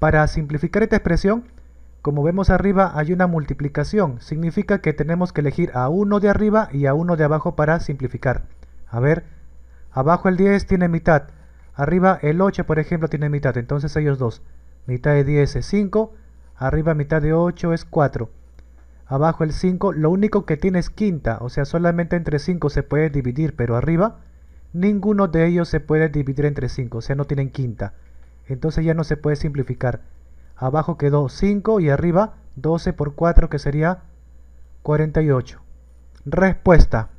Para simplificar esta expresión, como vemos arriba hay una multiplicación, significa que tenemos que elegir a uno de arriba y a uno de abajo para simplificar. A ver, abajo el 10 tiene mitad, arriba el 8 por ejemplo tiene mitad, entonces ellos dos. Mitad de 10 es 5, arriba mitad de 8 es 4 abajo el 5, lo único que tiene es quinta, o sea, solamente entre 5 se puede dividir, pero arriba ninguno de ellos se puede dividir entre 5, o sea, no tienen quinta. Entonces ya no se puede simplificar. Abajo quedó 5 y arriba 12 por 4 que sería 48. Respuesta.